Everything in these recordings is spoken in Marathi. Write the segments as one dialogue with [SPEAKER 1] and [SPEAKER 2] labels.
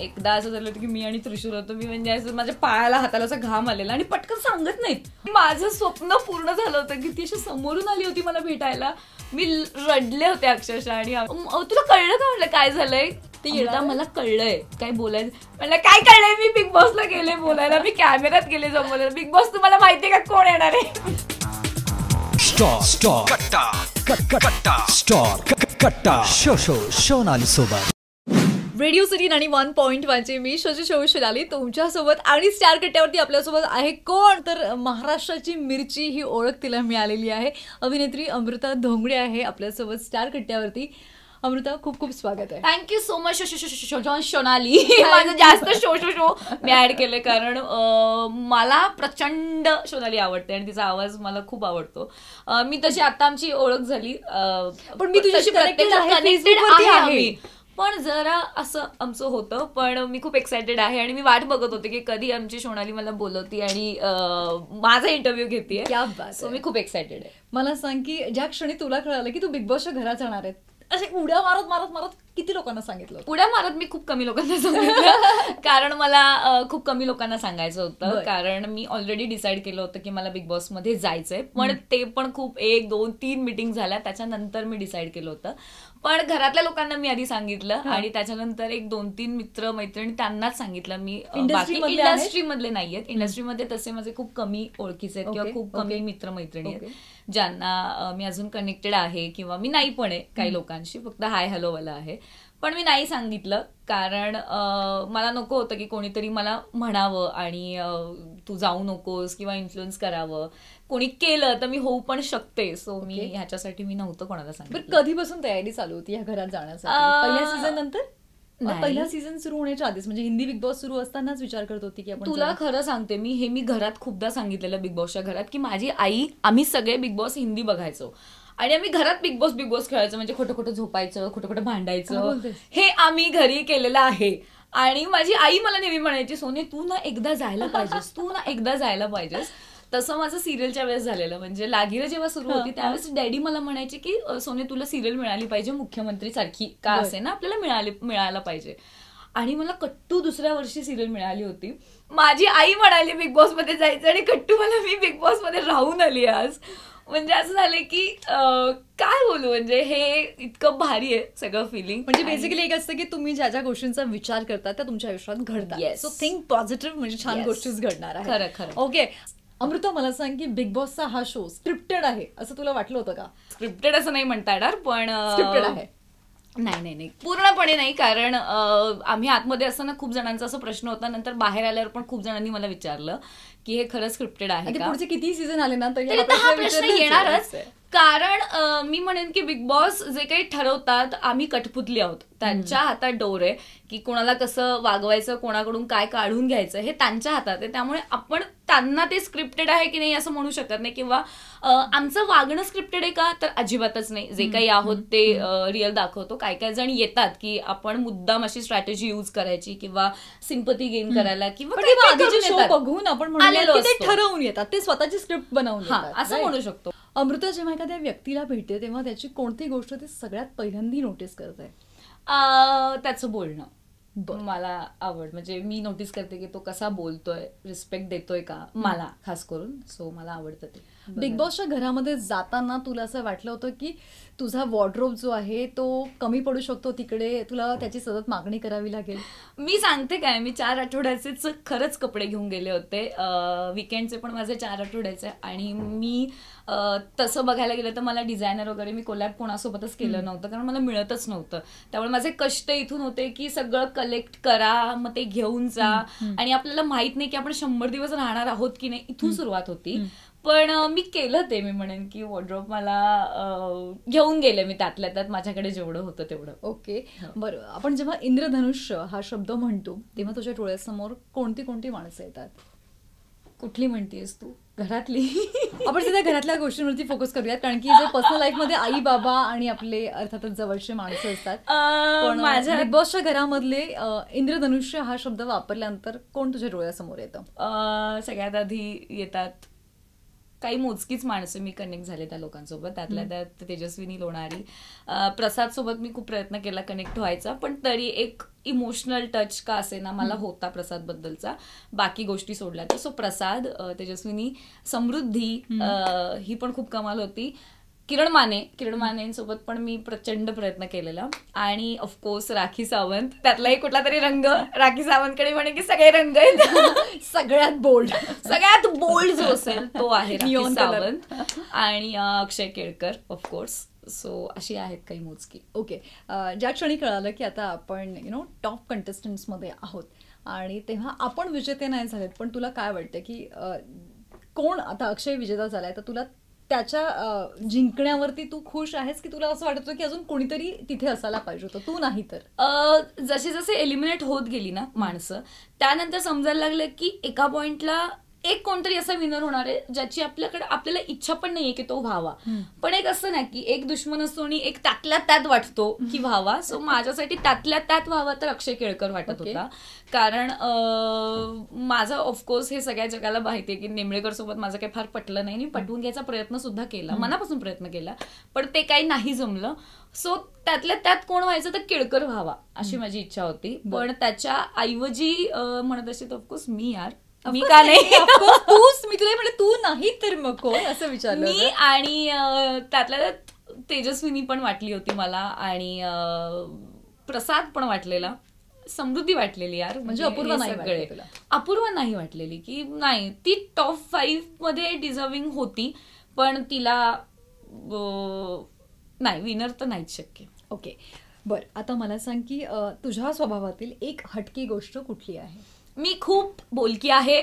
[SPEAKER 1] एकदा असं झालं होतं की मी आणि त्रिशूर होतो मी म्हणजे असं माझ्या पायाला हाताला असा घाम आलेला आणि पटकन सांगत नाहीत माझं स्वप्न पूर्ण झालं होतं की ती अशी समोरून आली होती मला भेटायला मी रडले होते अक्षरशः आणि तुला कळलं का म्हटलं काय झालंय ते येता मला कळलंय काय बोलायचं म्हणलं काय कळलंय मी बिग बॉसला गेले बोलायला मी कॅमेऱ्यात गेले जमवलं बिग बॉस तुम्हाला माहितीये का कोण येणार आहे स्टॉप स्टॉर कट्टा कट्टा स्टॉप कट्टा शो शो सोबत रेडिओ सिटी आणि वन पॉईंट वनचे मी शशी शो शिलाली तुमच्यासोबत आणि स्टार कट्ट्यावरती आपल्यासोबत आहे कोण तर महाराष्ट्राची मिरची ही ओळख तिला मिळालेली आहे अभिनेत्री अमृता धोंगडे आहे आपल्यासोबत स्टार कट्ट्यावरती अमृता खूप खूप स्वागत आहे thank you so much Sonali Shonali माझं जास्त शो शो शो मी ऍड केले कारण मला प्रचंड सोनाली आवडते आणि तिचा आवाज मला खूप आवडतो मी तशी आता आमची ओळख झाली पण मी तुझ्याशी कनेक्टेड आहे पण जरा असं आमचं होतं पण मी खूप एक्सायटेड आहे आणि मी वाट बघत होते की कधी आमची सोनाली मला बोलवती आणि माझा इंटरव्ह्यू घेते सो मी खूप एक्सायटेड आहे मला सांग की ज्या क्षणी तुला कळालं की तू बिग बॉसच्या घरात जाणार आहे असे उड्या मारत मारत मारत किती लोकांना सांगितलं उड्या मारत मी खूप कमी लोकांना सांगितलं कारण मला खूप कमी लोकांना सांगायचं होतं कारण मी ऑलरेडी डिसाईड केलं होतं की मला बिग बॉस मध्ये जायचंय पण ते पण खूप एक दोन तीन मिटिंग झाल्या त्याच्यानंतर मी डिसाईड केलं होतं पण घरातल्या लोकांना मी आधी सांगितलं आणि त्याच्यानंतर एक दोन तीन मित्र मैत्रिणी त्यांनाच सांगितलं मी बाकी इंडस्ट्रीमधले नाहीयेत इंडस्ट्रीमध्ये तसे माझे खूप कमी ओळखीचे आहेत किंवा खूप कमी मित्र मैत्रिणी आहेत ज्यांना मी अजून कनेक्टेड आहे किंवा मी नाही पण आहे काही लोकांशी फक्त हाय हॅलो वाला आहे पण मी नाही सांगितलं कारण मला नको होतं की कोणीतरी मला म्हणावं आणि तू जाऊ नकोस किंवा इन्फ्लुएन्स करावं कोणी केलं तर मी होऊ पण शकते सो मी ह्याच्यासाठी मी नव्हतं कोणाला सांगितलं कधीपासून तयारी चालू होती या घरात जाण्यासाठी पहिल्या सीझन नंतर पहिला सीझन सुरू होण्याच्या आधीच म्हणजे हिंदी बिग बॉस सुरू असतानाच विचार करत होती की तुला खरं सांगते मी हे मी घरात खूपदा सांगितलेलं बिग बॉसच्या घरात की माझी आई आम्ही सगळे बिग बॉस हिंदी बघायचो आणि आम्ही घरात बिग बॉस बिग बॉस खेळायचो म्हणजे खोटं खोटं झोपायचं खोटं खोटं भांडायचं हे आम्ही घरी केलेलं आहे आणि माझी आई मला नेहमी म्हणायची सोने तू ना एकदा जायला पाहिजेस तू ना एकदा जायला पाहिजेस तसं माझं सिरियलच्या वेळेस झालेलं म्हणजे लागिर जेव्हा सुरू होती त्यावेळेस डॅडी मला म्हणायचे की सोने तुला सिरियल मिळाली पाहिजे मुख्यमंत्री सारखी का असे ना आपल्याला मिळाली मिळायला पाहिजे आणि मला कट्टू दुसऱ्या वर्षी सिरियल मिळाली होती माझी आई म्हणाली बिग बॉस मध्ये जायचं आणि कट्टू मला मी बिग बॉस मध्ये राहून आली आज म्हणजे असं झालं की काय बोलू म्हणजे हे इतकं भारी आहे सगळं फिलिंग म्हणजे बेसिकली एक असतं की तुम्ही ज्या ज्या गोष्टींचा विचार करता त्या तुमच्या आयुष्यात घडतात सो थिंक पॉझिटिव्ह म्हणजे छान गोष्टी घडणार आहे खरं खरं ओके अमृता मला सांग की बिग बॉसचा हा शो स्क्रिप्टेड आहे असं तुला वाटलं होतं का स्क्रिप्टेड असं नाही म्हणता येणार पण आहे नाही नाही नाही पूर्णपणे नाही कारण आम्ही आतमध्ये असताना खूप जणांचा असा प्रश्न होता नंतर बाहेर आल्यावर पण खूप जणांनी मला विचारलं की हे खरं स्क्रिप्टेड आहे म्हणजे किती सीझन आले ना तरी येणारच कारण मी म्हणेन की बिग बॉस जे काही ठरवतात आम्ही कठपुतली आहोत त्यांच्या हातात डोर आहे की कोणाला कसं वागवायचं कोणाकडून काय काढून घ्यायचं हे त्यांच्या हातात आहे त्यामुळे आपण त्यांना ते स्क्रिप्टेड आहे की नाही असं म्हणू शकत नाही किंवा आमचं वागणं स्क्रिप्टेड आहे का तर अजिबातच नाही जे काही आहोत ते रिअल दाखवतो काय काय जण येतात की आपण मुद्दाम अशी स्ट्रॅटेजी युज करायची किंवा सिंपती गेन करायला किंवा बघून आपण ठरवून येतात ते स्वतःची स्क्रिप्ट बनवून असं म्हणू शकतो अमृता जेव्हा एखाद्या व्यक्तीला भेटते तेव्हा त्याची कोणती गोष्ट ते सगळ्यात पहिल्यांदी नोटीस करत आहे त्याचं बोलणं मला आवड म्हणजे मी नोटीस करते की तो कसा बोलतोय रिस्पेक्ट देतोय का मला खास करून सो मला आवडतं ते बिग बॉसच्या घरामध्ये जाताना तुला असं वाटलं होतं की तुझा वॉर्ड्रोब जो आहे तो कमी पडू शकतो तिकडे तुला त्याची सतत मागणी करावी लागेल मी सांगते काय मी चार आठवड्याचेच खरंच कपडे घेऊन गेले होते विकेंडचे पण माझे चार आठवड्याचे आणि मी तसं बघायला गेलं तर मला डिझायनर वगैरे मी कोलॅब कोणासोबतच केलं नव्हतं कारण मला मिळतच नव्हतं त्यामुळे माझे कष्ट इथून होते की सगळं कलेक्ट करा मग ते घेऊन जा आणि आपल्याला माहित नाही की आपण शंभर दिवस राहणार आहोत की नाही इथून सुरुवात होती पण मी केलं ते मी म्हणेन की वॉर्ड्रॉप मला घेऊन गेले मी त्यातल्या त्यात माझ्याकडे जेवढं होतं तेवढं ओके बरं आपण जेव्हा इंद्रधनुष्य हा शब्द म्हणतो तेव्हा तुझ्या डोळ्यासमोर कोणती कोणती माणसं येतात कुठली म्हणतीयस तू घरातली आपण सध्या घरातल्या गोष्टींवरती फोकस करूयात कारण की जे पर्सनल लाईफ मध्ये आई बाबा आणि आपले अर्थातच जवळचे माणसं असतात माझ्या बिग बॉसच्या घरामधले इंद्रधनुष्य हा शब्द वापरल्यानंतर कोण तुझ्या डोळ्यासमोर येतं सगळ्यात आधी येतात काही मोजकीच माणसं मी कनेक्ट झाले त्या लोकांसोबत त्यातल्या त्यात तेजस्विनी लोणारी प्रसाद सोबत मी खूप प्रयत्न केला कनेक्ट व्हायचा पण तरी एक इमोशनल टच का असे ना मला होता प्रसाद बद्दलचा बाकी गोष्टी सोडल्या तर सो प्रसाद तेजस्विनी समृद्धी ही पण खूप कमाल होती किरण माने किरण सोबत पण मी प्रचंड प्रयत्न केलेला आणि ऑफकोर्स राखी सावंत त्यातलाही कुठला तरी रंग राखी सावंतकडे म्हणे की सगळे रंग आहेत सगळ्यात बोल्ड सगळ्यात बोल्ड जो असेल तो आहे राखी सावंत आणि अक्षय केळकर ऑफकोर्स सो अशी आहेत काही मोजकी ओके ज्या क्षणी कळालं की आता आपण यु नो टॉप मध्ये आहोत आणि तेव्हा आपण विजेते नाही झालेत पण तुला काय वाटतं की कोण आता अक्षय विजेता झालाय तर तुला त्याच्या जिंकण्यावरती तू खुश आहेस की तुला असं वाटतं की अजून कोणीतरी तिथे असायला पाहिजे होतं तू नाही तर जसे जसे एलिमिनेट होत गेली ना माणसं त्यानंतर समजायला लागलं की एका पॉइंटला एक कोणतरी असा विनर होणार आहे ज्याची आपल्याकडे आपल्याला इच्छा पण नाहीये की तो व्हावा पण एक असं ना की एक दुश्मन असतो आणि एक त्यातल्या त्यात वाटतो की व्हावा सो माझ्यासाठी त्यातल्या त्यात व्हावा तर अक्षय केळकर वाटत होता कारण माझं ऑफकोर्स हे सगळ्या जगाला माहितीये की नेमळेकर सोबत माझं काही फार पटलं नाही मी पटवून घ्यायचा प्रयत्न सुद्धा केला मनापासून प्रयत्न केला पण ते काही नाही जमलं सो त्यातल्या त्यात कोण व्हायचं तर केळकर व्हावा अशी माझी इच्छा होती पण त्याच्या ऐवजी म्हणत असेल ऑफकोर्स मी यार मी का नाही तूच मी तुला म्हणजे तू नाही तर मग असं विचारलं मी आणि त्यातल्या त्यात तेजस्विनी पण वाटली होती मला आणि प्रसाद पण वाटलेला समृद्धी वाटलेली यार म्हणजे, म्हणजे अपूर्व नाही अपूर्व नाही वाटलेली की नाही ती टॉप फाईव्ह मध्ये डिझर्विंग होती पण तिला नाही विनर तर नाहीच शक्य ओके बरं आता मला सांग की तुझ्या स्वभावातील एक हटकी गोष्ट कुठली आहे मी खूप बोलकी आहे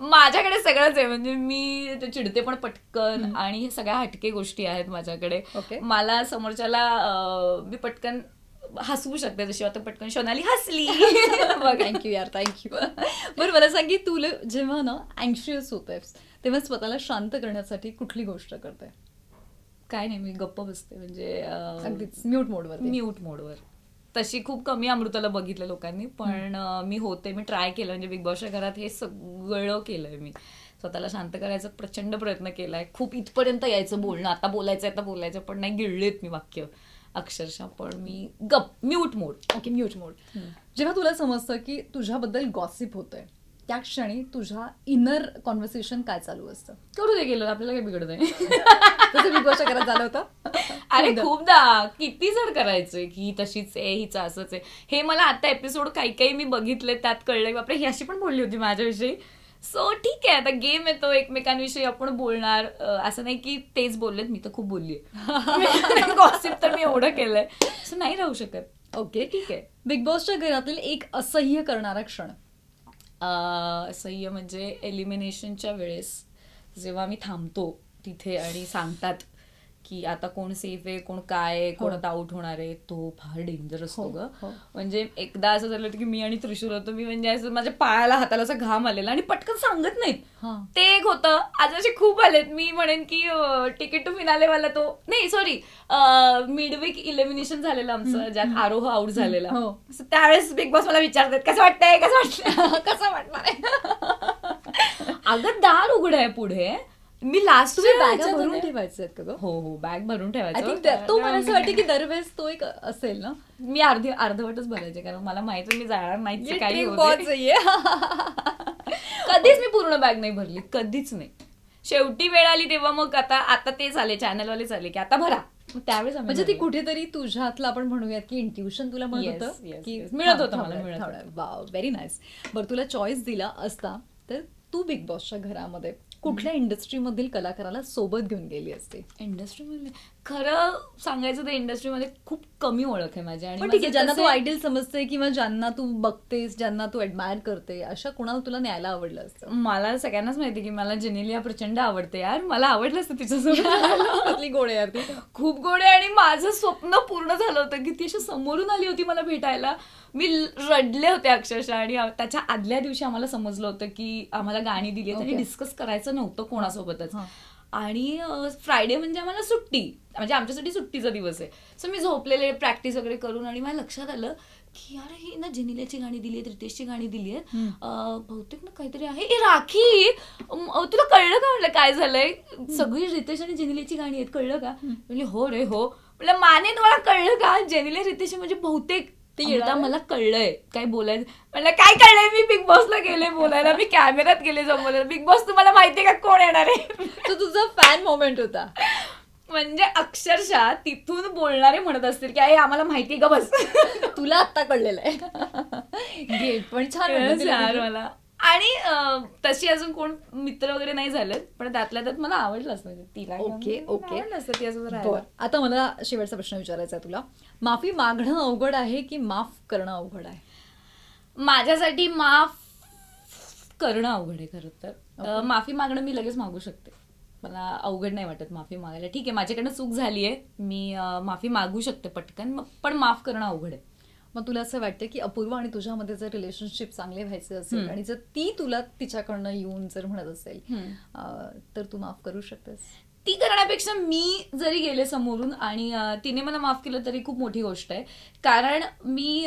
[SPEAKER 1] माझ्याकडे सगळंच आहे म्हणजे मी चिडते पण पटकन आणि हे सगळ्या हटके गोष्टी आहेत माझ्याकडे मला समोरच्याला मी पटकन हसवू शकते जशी आता पटकन सोनाली हसली थँक्यू यार थँक्यू बरं मला सांग की तुला जेव्हा ना अँक्शियस होत तेव्हा स्वतःला शांत करण्यासाठी कुठली गोष्ट करते काय नाही मी गप्प बसते म्हणजे अगदीच म्यूट मोडवर म्यूट मोडवर तशी खूप कमी अमृताला बघितलं लोकांनी पण मी होते मी ट्राय केलं म्हणजे बिग बॉसच्या घरात हे सगळं केलंय मी स्वतःला शांत करायचा प्रचंड प्रयत्न केलाय खूप इथपर्यंत यायचं बोलणं आता बोलायचं आता बोलायचं पण नाही गिळलेत मी वाक्य अक्षरशः पण मी गप mute mode okay mute mode जेव्हा तुला समजतं की तुझ्याबद्दल गॉसिप होतंय त्या क्षणी तुझ्या इनर कॉन्व्हर्सेशन काय चालू असतं करू दे गेलं आपल्याला काय बिघडत नाही बिग बॉसच्या घरात झालं होतं अरे खूपदा किती जण करायचंय की ही तशीच आहे हिचं असंच आहे हे मला आता एपिसोड काही काही मी बघितले त्यात कळले बापरे ही अशी पण बोलली होती माझ्याविषयी सो ठीक आहे आता गेम येतो एकमेकांविषयी आपण बोलणार असं नाही की तेच बोललेत मी तर खूप बोलली गॉसिप तर मी एवढं केलंय सो नाही राहू शकत ओके ठीक आहे बिग बॉसच्या घरातील एक असह्य करणारा क्षण असह्य म्हणजे एलिमिनेशनच्या वेळेस जेव्हा मी थांबतो तिथे आणि सांगतात की आता कोण सेफ आहे कोण काय कोण हो. आता आउट होणार आहे तो फार डेंजर असतो हो, ग हो. म्हणजे एकदा असं झालं की मी आणि त्रिशूर होतो मी म्हणजे असं माझ्या पायाला हाताला असा घाम आलेला आणि पटकन सांगत नाहीत ते एक होतं आज असे खूप आलेत मी म्हणेन की तिकीट टू मिनाले वाला तो नाही सॉरी मिडवीक इलेमिनेशन झालेलं आमचं ज्यात आरोह आउट झालेला त्यावेळेस बिग बॉस मला विचारतात कसं वाटतंय कसं वाटतंय कसं वाटणार आहे अगं दार उघड आहे पुढे मी लास्ट तुम्ही बॅग भरून ठेवायचं का हो हो बॅग भरून ठेवायचं तो मला असं वाटतं की दरवेळेस तो एक असेल ना मी अर्धी अर्धवटच भरायचे कारण मला माहित मी जाणार नाही काही कधीच मी पूर्ण बॅग नाही भरली कधीच नाही शेवटी वेळ आली तेव्हा मग आता आता ते झाले चॅनलवाले झाले की आता भरा त्यावेळेस म्हणजे ती कुठेतरी तुझ्यातलं आपण म्हणूयात की इंट्युशन तुला मिळत होतं की मिळत होतं मला मिळत व्हेरी नाईस बरं तुला चॉईस दिला असता तर तू बिग बॉसच्या घरामध्ये कुठल्या इंडस्ट्रीमधील कलाकाराला सोबत घेऊन गेली असते इंडस्ट्रीमध्ये खरं सांगायचं तर इंडस्ट्रीमध्ये खूप कमी ओळख आहे माझी आणि ठीक आहे ज्यांना तू आयडियल समजते किंवा ज्यांना तू बघतेस ज्यांना तू ॲडमायर करते अशा कोणाला तुला न्यायला आवडलं असतं मला सगळ्यांनाच माहिती की मला जेनेलिया प्रचंड आवडते यार मला आवडलं असतं तिच्यासोबत गोडे यार खूप गोडे आणि माझं स्वप्न पूर्ण झालं होतं की ती अशी समोरून आली होती मला भेटायला मी रडले होते अक्षरशः आणि त्याच्या आदल्या दिवशी आम्हाला समजलं होतं की आम्हाला गाणी दिली आणि डिस्कस करायचं असं नव्हतं कोणासोबतच आणि फ्रायडे म्हणजे आम्हाला सुट्टी म्हणजे आमच्यासाठी सुट्टीचा दिवस आहे सो मी झोपलेले प्रॅक्टिस वगैरे करून आणि मला लक्षात आलं की अरे ही ना जिनिल्याची गाणी दिली आहेत रितेशची गाणी दिली आहेत बहुतेक ना काहीतरी आहे राखी तुला कळलं का म्हटलं काय झालंय सगळी रितेश आणि जेनिलेची गाणी आहेत कळलं का म्हणजे हो रे हो म्हटलं माने तुम्हाला कळलं का जेनिले रितेश म्हणजे बहुतेक ते येता मला कळलंय काय बोलायचं मला काय कळलंय मी बिग बॉसला गेले बोलायला मी कॅमेऱ्यात गेले जमवायला बिग बॉस तुम्हाला माहितीये का कोण येणार आहे तो तुझा फॅन मोमेंट होता म्हणजे अक्षरशः तिथून बोलणारे म्हणत असतील की आई आम्हाला माहिती का बस तुला आत्ता कळलेलं आहे गेट पण छान मला आणि तशी अजून कोण मित्र वगैरे नाही झाले पण त्यातल्या त्यात मला आवडलंच नाही म्हणजे तिला ओके ओके अजून आता मला शेवटचा प्रश्न विचारायचा आहे तुला माफी मागणं अवघड आहे की माफ करणं अवघड आहे माझ्यासाठी माफ करणं अवघड आहे खरं तर माफी मागणं मी लगेच मागू शकते मला अवघड नाही वाटत माफी मागायला ठीक आहे माझ्याकडनं चूक झाली आहे मी माफी मागू शकते पटकन पण माफ करणं अवघड आहे मग तुला असं वाटतं की अपूर्व आणि तुझ्यामध्ये जर रिलेशनशिप चांगले व्हायचे असेल आणि जर ती तुला तिच्याकडनं येऊन जर म्हणत असेल तर तू माफ करू शकतेस ती करण्यापेक्षा मी जरी गेले समोरून आणि तिने मला माफ केलं तरी खूप मोठी गोष्ट आहे कारण मी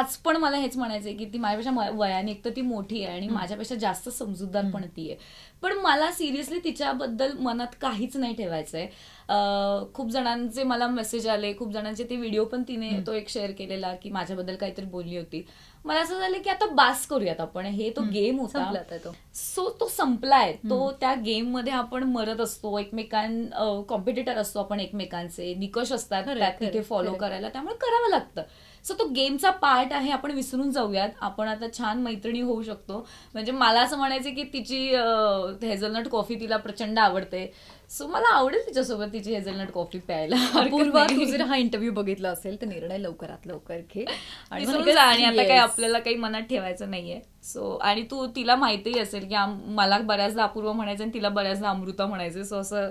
[SPEAKER 1] आज पण मला हेच म्हणायचं आहे की ती माझ्यापेक्षा वयाने एक तर ती मोठी आहे आणि माझ्यापेक्षा जास्त समजूतदार पण ती आहे पण मला सिरियसली तिच्याबद्दल मनात काहीच नाही ठेवायचं आहे खूप जणांचे मला मेसेज आले खूप जणांचे ते व्हिडिओ पण तिने तो एक शेअर केलेला की माझ्याबद्दल काहीतरी बोलली होती मला असं झालं की आता बास करूयात आपण हे तो गेम होता तो सो तो संपलाय तो त्या गेम मध्ये आपण मरत असतो एकमेकां कॉम्पिटिटर असतो आपण एकमेकांचे निकष असतात तिथे फॉलो करायला त्यामुळे करावं लागतं सो तो गेमचा पार्ट आहे आपण विसरून जाऊयात आपण आता छान मैत्रिणी होऊ शकतो म्हणजे मला असं म्हणायचं की तिची हेझलनट कॉफी तिला प्रचंड आवडते सो मला आवडेल तिच्यासोबत तिची हेझलनट कॉफी प्यायला तू जर हा इंटरव्यू बघितला असेल तर निर्णय लवकरात लवकर घे आणि आता काही आपल्याला काही मनात ठेवायचं नाहीये सो आणि तू तिला माहितीही असेल की मला बऱ्याचदा अपूर्व म्हणायचं आणि तिला बऱ्याचदा अमृता म्हणायचं सो असं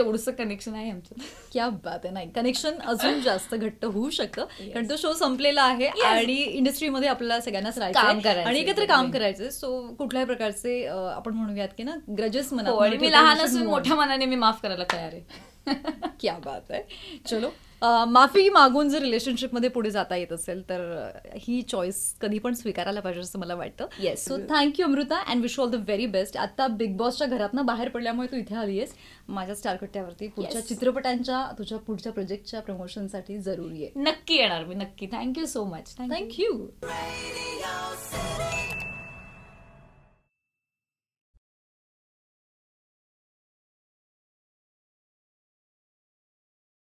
[SPEAKER 1] तेवढंसं कनेक्शन आहे आमचं क्या बात आहे नाही कनेक्शन अजून जास्त घट्ट होऊ शकतं कारण तो शो संपलेला आहे आणि इंडस्ट्रीमध्ये आपल्याला सगळ्यांनाच करायचं आणि एकत्र काम करायचं सो कुठल्याही प्रकारचे आपण म्हणूयात की ना ग्रजेस म्हणा लहान असून मोठ्या मनाने मी माफ करायला तयार आहे क्या बात आहे चलो माफी मागून जर रिलेशनशिपमध्ये पुढे जाता येत असेल तर ही चॉईस कधी पण स्वीकारायला पाहिजे असं मला वाटतं yes so thank you Amruta and wish all the very best आता बिग बॉसच्या घरातनं बाहेर पडल्यामुळे तू इथे आली आहेस माझ्या स्टारकट्ट्यावरती पुढच्या चित्रपटांच्या तुझ्या पुढच्या प्रोजेक्टच्या प्रमोशनसाठी जरुरी आहे नक्की येणार मी नक्की थँक्यू सो मच थँक्यू